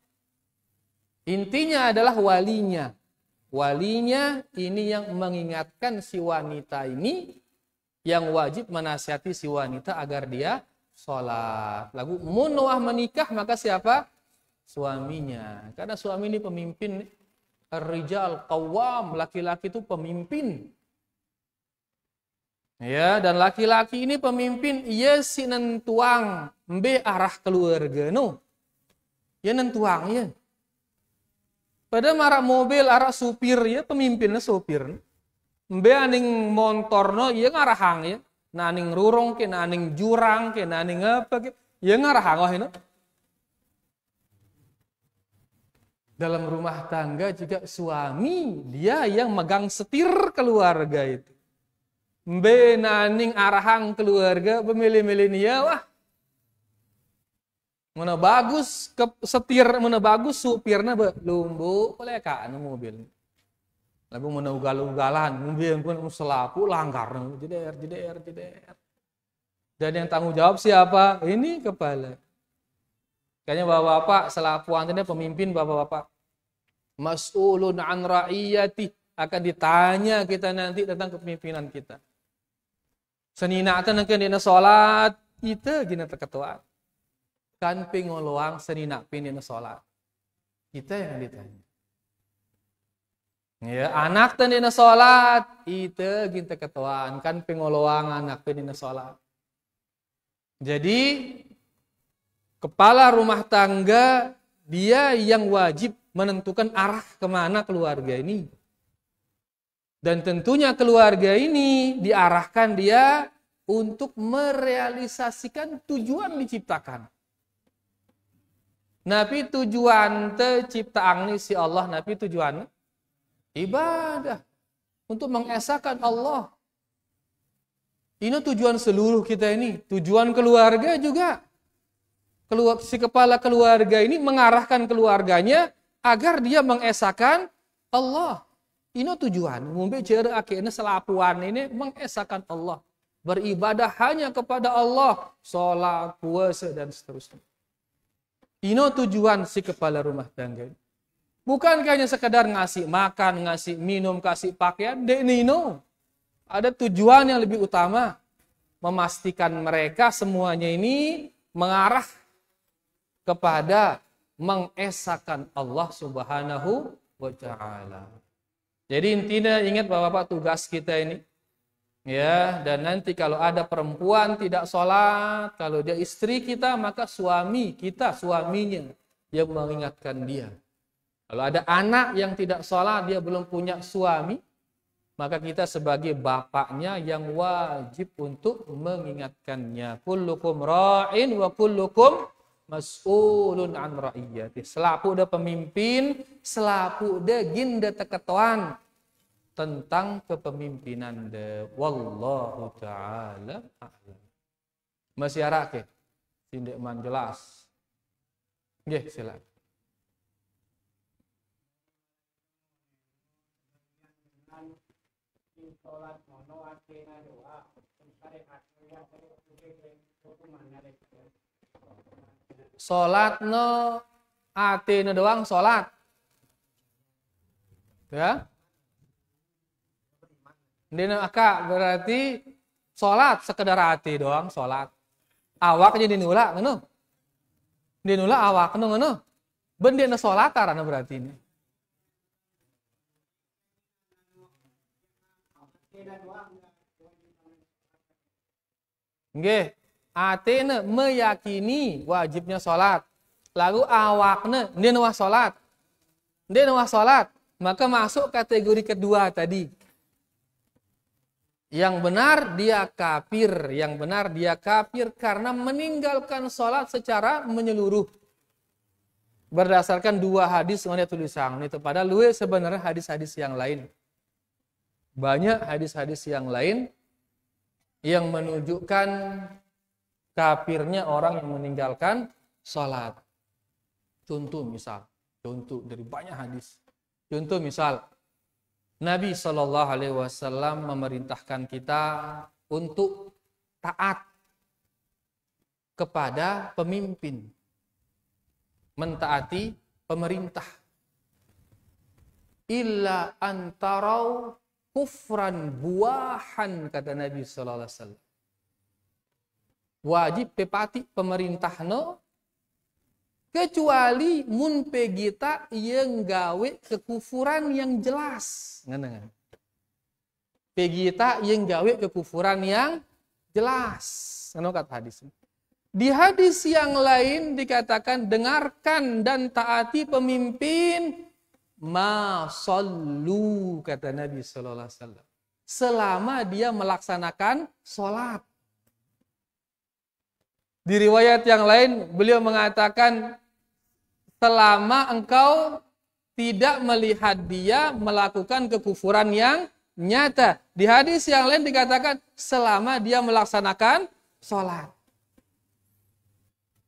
Speaker 1: intinya adalah walinya walinya ini yang mengingatkan si wanita ini yang wajib menasihati si wanita agar dia sholat lagu munwah menikah maka siapa suaminya karena suami ini pemimpin rijal kawam laki-laki itu pemimpin. Ya, dan laki-laki ini pemimpin ia si nentuang be arah keluarga no. Ya nentuang ya. Pada marak mobil arah supir ya pemimpinnya supir. be aning motor no ia ngarahang ya. Naning nah, rurong ke naning nah, jurang ke naning nah, apa ke. Ia ngarahang wah no. dalam rumah tangga juga suami dia yang megang setir keluarga itu. Benaning arahang keluarga pemilih milenial wah mana bagus ke setir mana bagus supirnya be lumbu oleh anu mobil. Lalu mana ugal-ugalan mobil pun selaku langgar jeder jeder jeder. Dan yang tanggung jawab siapa? Ini kepala. Kayaknya bapak-bapak selaku antennya pemimpin bapak-bapak mas'ulun an ra'iyati akan ditanya kita nanti tentang kepemimpinan kita. Seninatan akan dina salat kita gina terketua. Kan pingoluang senina pin dina salat. Kita yang ditanya. Ya, anak tadi dina salat, itu ginta ketuaan kan pengoloang anak pin dina salat. Jadi kepala rumah tangga dia yang wajib menentukan arah kemana keluarga ini. Dan tentunya keluarga ini diarahkan dia untuk merealisasikan tujuan diciptakan. Nabi tujuan tercipta ni si Allah, Nabi tujuan ibadah untuk mengesahkan Allah. Ini tujuan seluruh kita ini, tujuan keluarga juga. Keluar, si kepala keluarga ini mengarahkan keluarganya agar dia mengesahkan Allah. Ini tujuan. Mungkin jere akhirnya selapuan ini mengesahkan Allah. Beribadah hanya kepada Allah. Sholat, puasa, dan seterusnya. Ini tujuan si kepala rumah tangga. Bukan hanya sekedar ngasih makan, ngasih minum, kasih pakaian. De Nino. Ada tujuan yang lebih utama. Memastikan mereka semuanya ini mengarah kepada mengesakan Allah Subhanahu wa taala. Jadi intinya ingat bahwa pak tugas kita ini ya dan nanti kalau ada perempuan tidak sholat kalau dia istri kita maka suami kita suaminya yang mengingatkan dia kalau ada anak yang tidak sholat dia belum punya suami maka kita sebagai bapaknya yang wajib untuk mengingatkannya kullukum ra'in wa kullukum mas'ulun an ra'iyyati. Selaku de pemimpin, selaku de ginda teketuan tentang kepemimpinan de wallahu taala a'lam. Masih arah Tindak man jelas. Nggih, silakan.
Speaker 2: Sholat mono akhirnya doa, mencari akhirnya
Speaker 1: nge-ati no doang solat, Ya. Dina aka berarti solat sekedar ati doang solat. Awak jadi nula ngono. Dinula awak ngono. Ben dina sholat karena berarti ini. Nggih atene meyakini wajibnya sholat. Lalu awakne denwa sholat. Denwa sholat. Maka masuk kategori kedua tadi. Yang benar dia kafir, yang benar dia kafir karena meninggalkan sholat secara menyeluruh. Berdasarkan dua hadis mengenai tulisan itu pada luwe ya sebenarnya hadis-hadis yang lain. Banyak hadis-hadis yang lain yang menunjukkan kafirnya orang yang meninggalkan sholat. Contoh misal, contoh dari banyak hadis. Contoh misal, Nabi Shallallahu Alaihi Wasallam memerintahkan kita untuk taat kepada pemimpin, mentaati pemerintah. Illa antarau kufran buahan kata Nabi Shallallahu Alaihi Wasallam wajib pepati pemerintah no kecuali mun pegita yang gawe kekufuran yang jelas pegita yang gawe kekufuran yang jelas anu kata hadis di hadis yang lain dikatakan dengarkan dan taati pemimpin masallu kata Nabi sallallahu alaihi wasallam selama dia melaksanakan salat di riwayat yang lain beliau mengatakan selama engkau tidak melihat dia melakukan kekufuran yang nyata. Di hadis yang lain dikatakan selama dia melaksanakan sholat.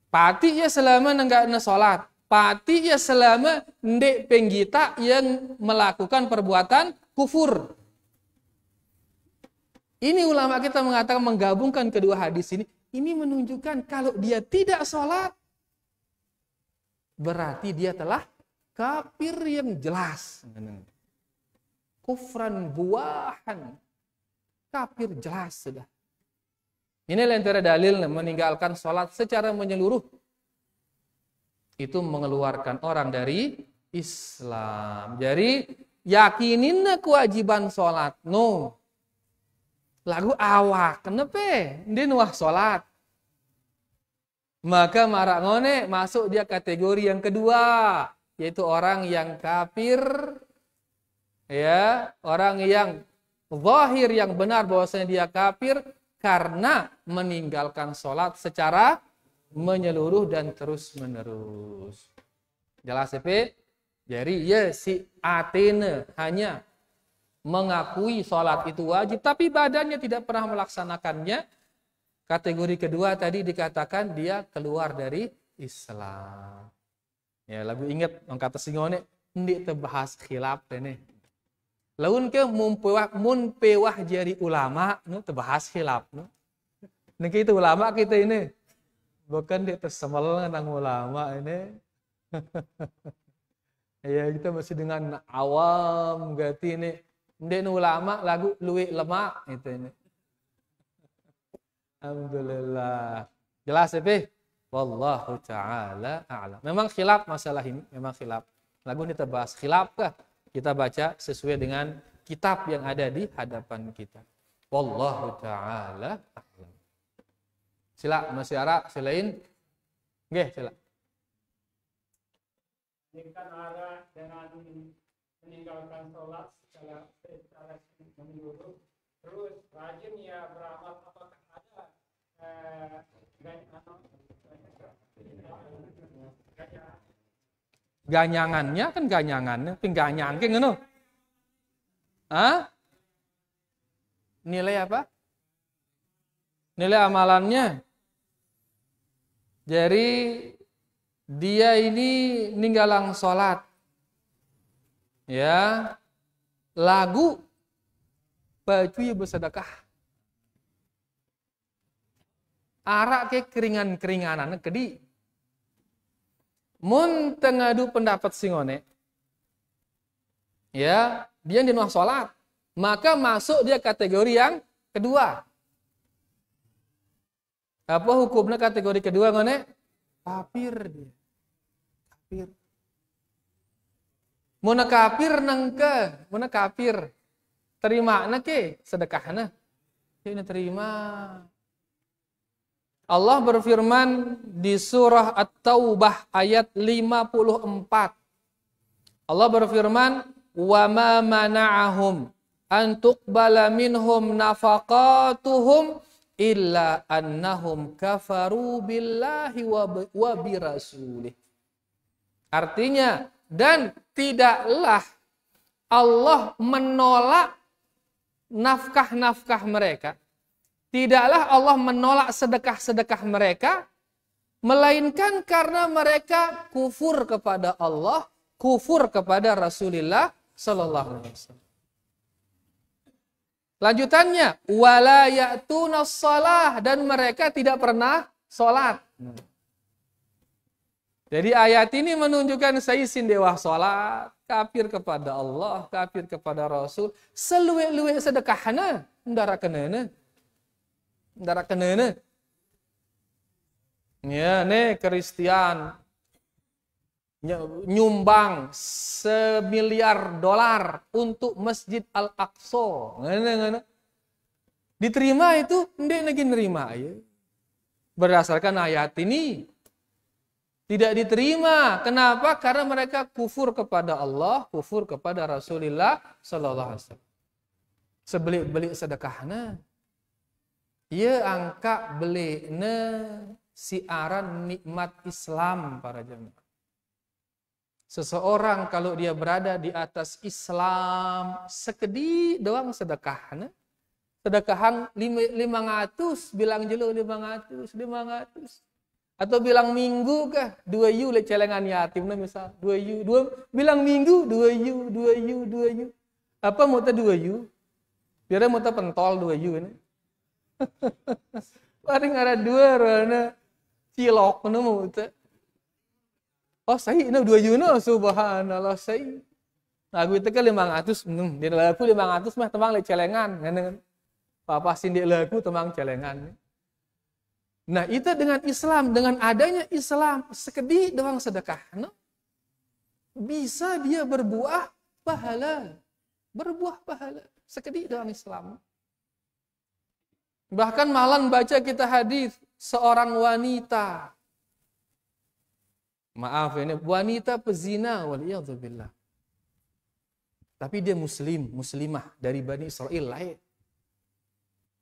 Speaker 1: Pati ya selama enggak ne sholat. Pati ya selama ndek penggita yang melakukan perbuatan kufur. Ini ulama kita mengatakan menggabungkan kedua hadis ini ini menunjukkan kalau dia tidak sholat, berarti dia telah kafir yang jelas. Kufran buahan. Kafir jelas sudah. Ini lentera dalil meninggalkan sholat secara menyeluruh. Itu mengeluarkan orang dari Islam. Jadi yakinin kewajiban sholat. No lagu awak kenapa dia nuah sholat maka marak ngone masuk dia kategori yang kedua yaitu orang yang kafir ya orang yang wahir yang benar bahwasanya dia kafir karena meninggalkan sholat secara menyeluruh dan terus menerus jelas ya P? jadi ya si atene hanya mengakui sholat itu wajib, tapi badannya tidak pernah melaksanakannya. Kategori kedua tadi dikatakan dia keluar dari Islam. Ya, lagu ingat orang kata singone ini terbahas khilaf ini Laun ke mumpewah mumpewah jari ulama nu terbahas khilaf nu. Niki itu ulama kita ini. Bukan dia tersemel dengan ulama ini. ya kita masih dengan awam gati ini Ndek ulama lagu luwe lemak itu ini. Alhamdulillah. Jelas ya, Be? Wallahu taala a'lam. Memang khilaf masalah ini, memang khilaf. Lagu ini terbahas kah? Kita baca sesuai dengan kitab yang ada di hadapan kita. Wallahu taala a'lam. Sila Mas Yara selain Nggih, sila.
Speaker 2: Jika arah dengan meninggalkan sholat yang terinspirasi menyuruh terus rajin ya beramal apakah ada eh,
Speaker 1: ganyangannya kan ganyangannya pingganyang ke ngono Hah? nilai apa nilai amalannya jadi dia ini ninggalang sholat ya lagu ya bersedekah arak ke keringan-keringanan kedi mun tengadu pendapat singone ya dia rumah sholat maka masuk dia kategori yang kedua apa hukumnya kategori kedua ngone kafir dia kafir Muna kafir ke, muna kafir. Terima na ke na. Ini terima. Allah berfirman di surah At-Taubah ayat 54. Allah berfirman, "Wa ma mana'ahum an tuqbala minhum nafaqatuhum illa annahum kafaru billahi wa bi rasulih." Artinya, dan tidaklah Allah menolak nafkah-nafkah mereka. Tidaklah Allah menolak sedekah-sedekah mereka. Melainkan karena mereka kufur kepada Allah, kufur kepada Rasulullah Sallallahu Alaihi Wasallam. Lanjutannya, wala dan mereka tidak pernah sholat. Jadi ayat ini menunjukkan saisin dewa sholat, kafir kepada Allah, kafir kepada Rasul, seluwe-luwe sedekahna, ndara kenene. Ndara kenene. Ya, nih Kristian nyumbang semiliar dolar untuk Masjid Al-Aqsa. Ngene ngene. Diterima itu, ndek lagi nerima ya. Berdasarkan ayat ini, tidak diterima. Kenapa? Karena mereka kufur kepada Allah, kufur kepada Rasulullah Sallallahu Alaihi Wasallam. Sebelik-belik sedekahnya, ia angka beli ne siaran nikmat Islam para jemaah. Seseorang kalau dia berada di atas Islam, sekedi doang sedekahnya. Sedekahan ratus bilang jelo lima ratus atau bilang minggu kah dua yu le celengan nah, misal dua yu dua bilang minggu dua yu dua yu dua yu apa muta dua yu biar muta pentol dua yu ini paling ada dua rana cilok nu muta oh saya ini dua yu no subhanallah saya Nah, gue tekan lima ratus hmm, di lagu lima ratus mah temang le celengan kan. papa sindik sindik lagu temang celengan Nah itu dengan Islam, dengan adanya Islam, sekedih doang sedekah, no? bisa dia berbuah pahala. Berbuah pahala. Sekedih doang Islam. Bahkan malam baca kita hadis seorang wanita. Maaf ini wanita pezina waliyadzubillah. Tapi dia muslim, muslimah dari Bani Israel lain.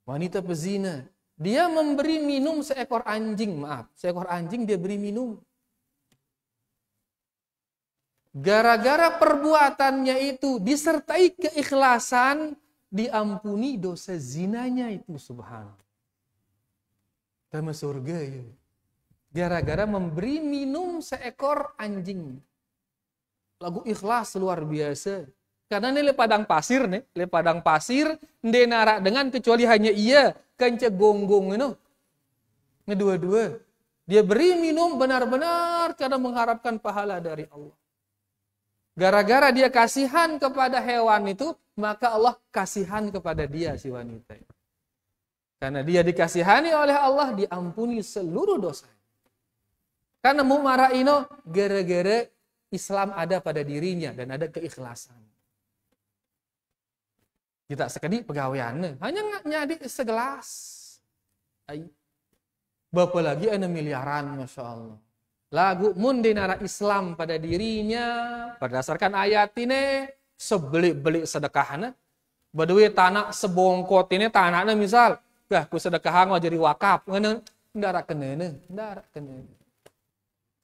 Speaker 1: Wanita pezina, dia memberi minum seekor anjing, maaf, seekor anjing dia beri minum. Gara-gara perbuatannya itu disertai keikhlasan, diampuni dosa zinanya itu subhanallah. Tema surga ya. Gara-gara memberi minum seekor anjing. Lagu ikhlas luar biasa. Karena ini le padang pasir nih, le padang pasir nde narak dengan kecuali hanya ia kence gonggong itu. Ngedua-dua. Dia beri minum benar-benar karena mengharapkan pahala dari Allah. Gara-gara dia kasihan kepada hewan itu, maka Allah kasihan kepada dia si wanita Karena dia dikasihani oleh Allah, diampuni seluruh dosa. Karena ino gara-gara Islam ada pada dirinya dan ada keikhlasan. Tidak sekali pegawaiannya. Hanya nyadi segelas. Ay. Bapa lagi ada miliaran, Masya Allah. Lagu mun dinara Islam pada dirinya, berdasarkan ayat ini, sebelik-belik sedekahnya. Berduit tanah sebongkot ini tanahnya misal, dah ku sedekah jadi wakaf. Ndara kenene, ndara kenene.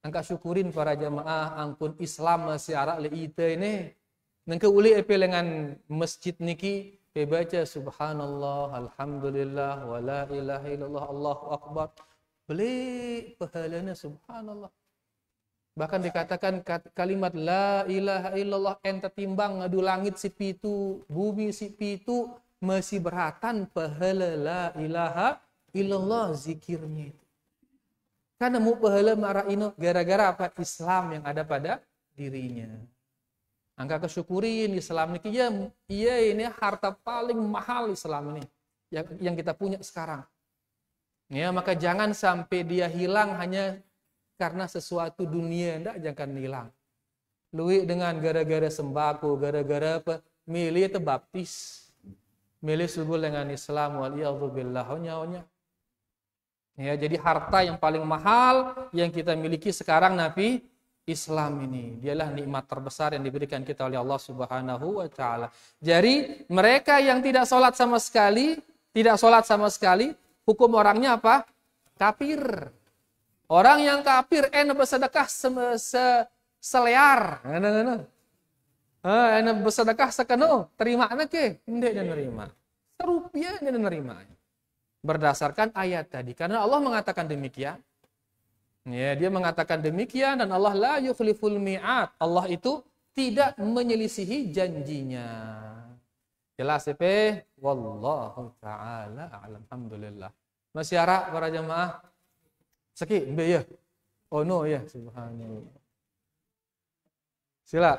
Speaker 1: Angka syukurin para jamaah angkun Islam masih arak leite ite ini. Nengke uli epe masjid niki dia baca subhanallah, alhamdulillah, wa la ilaha illallah, Allahu akbar. Beli pahalanya subhanallah. Bahkan dikatakan kalimat la ilaha illallah ente timbang ngadu langit si pitu, bumi si pitu masih beratan pahala la ilaha illallah zikirnya itu. Karena mu pahala marah gara-gara apa? Islam yang ada pada dirinya. Angka kesyukurin Islam ini, iya, iya ini harta paling mahal Islam ini yang, yang kita punya sekarang. Ya, maka jangan sampai dia hilang hanya karena sesuatu dunia, enggak jangan hilang. Lui dengan gara-gara sembako, gara-gara apa? Milih baptis milih subuh dengan Islam waliyadzubillah nyaonya. Ya, jadi harta yang paling mahal yang kita miliki sekarang Nabi Islam ini. Dialah nikmat terbesar yang diberikan kita oleh Allah Subhanahu wa taala. Jadi, mereka yang tidak sholat sama sekali, tidak sholat sama sekali, hukum orangnya apa? Kafir. Orang yang kafir eh, enak bersedekah se, se selear. Enak, enak. Ah, enak bersedekah sekeno, terima anak ke? Tidak dia nerima. Serupiah dia nerima. Berdasarkan ayat tadi. Karena Allah mengatakan demikian, Ya, dia mengatakan demikian dan Allah la yukhliful mi'at. Allah itu tidak menyelisihi janjinya. Jelas ya, Pe? Wallahu taala alam. alhamdulillah. Masih ara para jemaah. Seki, mbe ya. Oh no ya, subhanallah. Sila.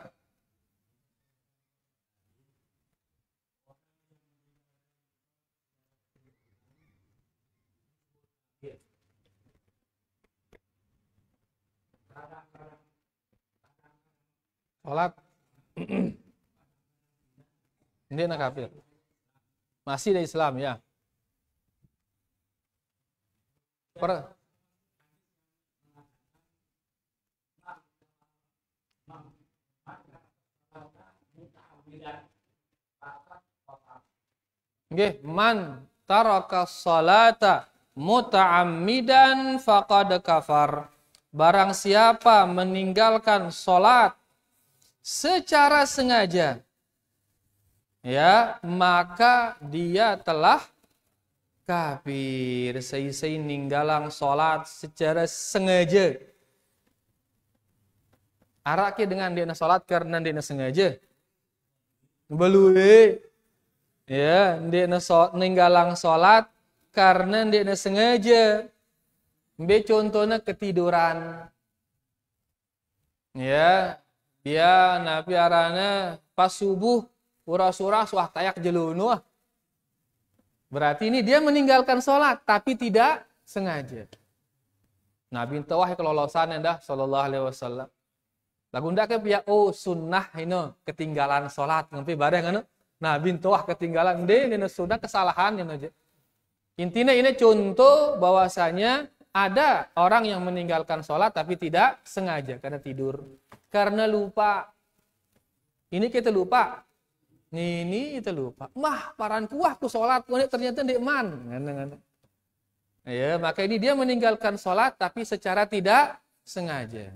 Speaker 1: sholat Ini anak kafir. Masih dari Islam ya. Per Nggih, man taraka salata muta'ammidan faqad kafar. Barang siapa meninggalkan salat secara sengaja ya maka dia telah kafir sei-sei ninggalang salat secara sengaja araknya dengan dia salat karena dia sengaja belue ya dia ninggalang salat karena dia sengaja be contohnya ketiduran ya Ya nabi arane pas subuh surah-surah suah tayak jelunu. Ah. Berarti ini dia meninggalkan sholat tapi tidak sengaja. Nabi tawah kelolosan dah sallallahu alaihi wasallam. Lagu ndak ya oh sunnah ini ketinggalan sholat ngempi bareng anu. Nabi tawah ketinggalan deh ini sunnah kesalahan ini. Intinya ini contoh bahwasanya ada orang yang meninggalkan sholat tapi tidak sengaja karena tidur karena lupa. Ini kita lupa. Ini ini kita lupa. Mah paran kuah ku sholat, ternyata man. Ya, maka ini dia meninggalkan sholat tapi secara tidak sengaja.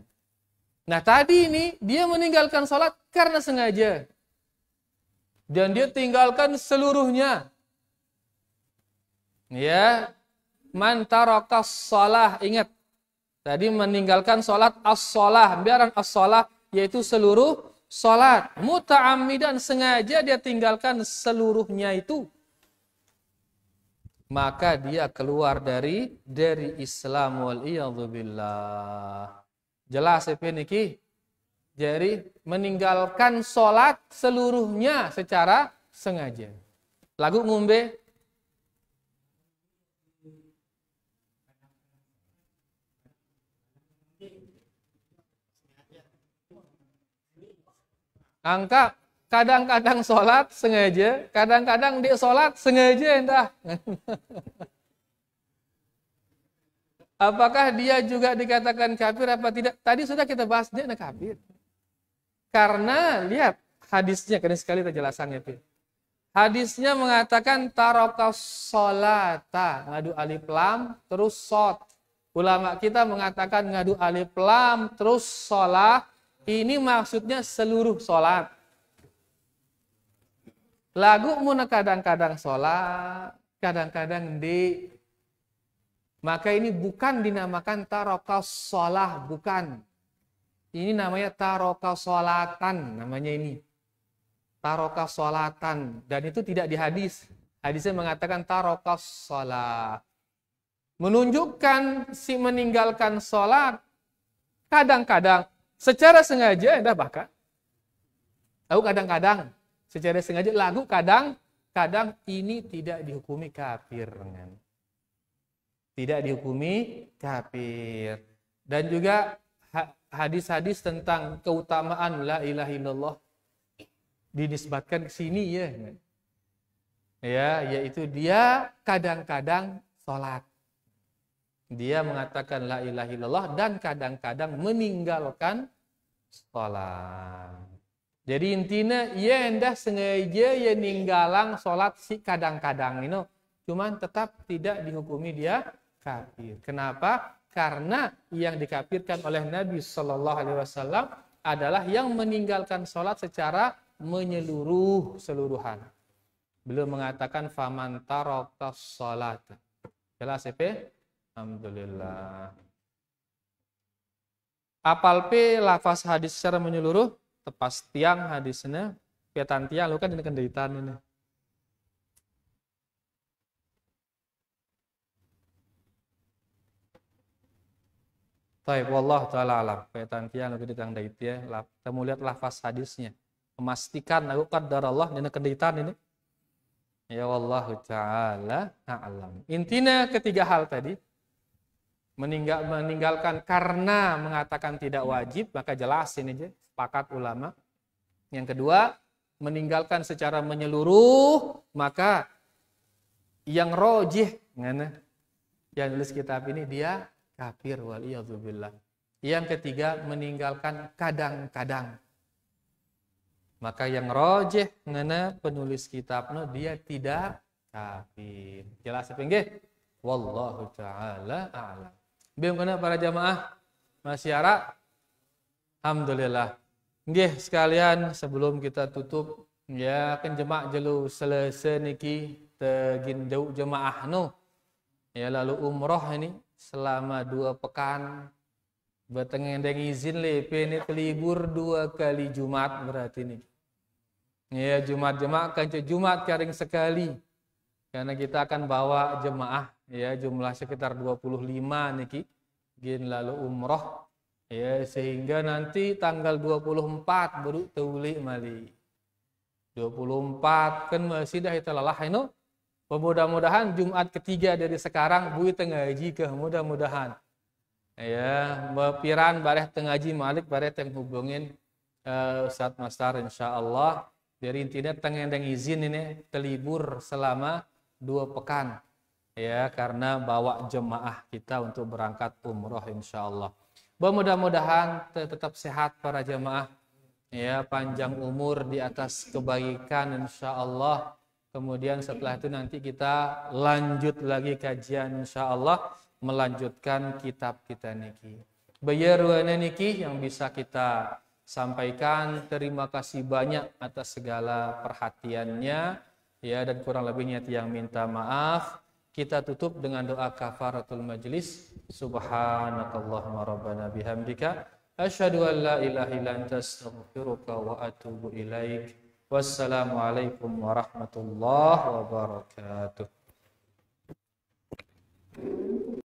Speaker 1: Nah tadi ini dia meninggalkan sholat karena sengaja. Dan dia tinggalkan seluruhnya. Ya, mantarokas sholat. ingat Tadi meninggalkan sholat as-sholah. Biaran as-sholah yaitu seluruh sholat. Muta'amidan sengaja dia tinggalkan seluruhnya itu. Maka dia keluar dari dari Islam wal billah. Jelas ya niki. Jadi meninggalkan sholat seluruhnya secara sengaja. Lagu ngumbe Angka kadang-kadang sholat sengaja, kadang-kadang di sholat sengaja entah. Apakah dia juga dikatakan kafir apa tidak? Tadi sudah kita bahas dia anak kafir. Karena lihat hadisnya, keren sekali penjelasannya. Hadisnya mengatakan tarokas solata, ngadu alif lam, terus sot. Ulama kita mengatakan ngadu alif lam, terus sholat, ini maksudnya seluruh sholat. Lagu muna kadang-kadang sholat, kadang-kadang di. Maka ini bukan dinamakan tarokah sholah, bukan. Ini namanya tarokah sholatan, namanya ini. Tarokah sholatan. Dan itu tidak di hadis. Hadisnya mengatakan tarokah sholat. Menunjukkan si meninggalkan sholat, kadang-kadang Secara sengaja Anda bahkan lagu kadang-kadang secara sengaja lagu kadang kadang ini tidak dihukumi kafir kan? tidak dihukumi kafir dan juga hadis-hadis tentang keutamaan la ilaha illallah dinisbatkan ke sini ya ya yaitu dia kadang-kadang sholat dia mengatakan la ilaha illallah dan kadang-kadang meninggalkan sholat. Jadi intinya ya hendak sengaja ya ninggalang sholat si kadang-kadang ini. Cuman tetap tidak dihukumi dia kafir. Kenapa? Karena yang dikafirkan oleh Nabi Shallallahu Alaihi Wasallam adalah yang meninggalkan sholat secara menyeluruh seluruhan. Belum mengatakan faman tarokas sholat. Jelas ya, Alhamdulillah apal P lafaz hadis secara menyeluruh tepas tiang hadisnya petan tiang lu kan ini kendaitan ini Taib wallah taala alam piatan tiang lu kendaitan dait ya kita mau lihat lafaz hadisnya memastikan aku kadar Allah ini kendaitan ini ya Allah taala alam intinya ketiga hal tadi meninggal, meninggalkan karena mengatakan tidak wajib, maka jelas ini aja, sepakat ulama. Yang kedua, meninggalkan secara menyeluruh, maka yang rojih, yang nulis kitab ini dia kafir waliyadzubillah. Yang ketiga, meninggalkan kadang-kadang. Maka yang rojih, ngana penulis kitab no, dia tidak kafir. Jelas apa enggak? Wallahu ta'ala a'lam. Bim kena para jamaah masyarakat. Alhamdulillah. Nggih sekalian sebelum kita tutup ya kan jemaah jelu selesai niki tegindau jemaah nu ya lalu umroh ini selama dua pekan Batengendeng izin lepe ini libur dua kali Jumat berarti nih. Ya Jumat jemaah kan Jumat kering sekali. Karena kita akan bawa jemaah ya jumlah sekitar 25 niki gin lalu umroh ya sehingga nanti tanggal 24 baru tuli mali 24 kan masih dah itu lelah ini mudah-mudahan Jumat ketiga dari sekarang bui haji ke mudah-mudahan ya mepiran bareh tengaji malik bareh teng hubungin uh, Ustadz Mastar insya Allah dari intinya yang izin ini telibur selama dua pekan ya karena bawa jemaah kita untuk berangkat umroh insya Allah. Mudah-mudahan tetap sehat para jemaah ya panjang umur di atas kebaikan insya Allah. Kemudian setelah itu nanti kita lanjut lagi kajian insya Allah melanjutkan kitab kita niki. Bayar niki yang bisa kita sampaikan terima kasih banyak atas segala perhatiannya ya dan kurang lebihnya tiang minta maaf kita tutup dengan doa kafaratul majlis subhanakallahumma rabbana bihamdika
Speaker 2: asyhadu an la ilaha illa anta
Speaker 1: astaghfiruka wa atubu ilaik wassalamualaikum warahmatullahi wabarakatuh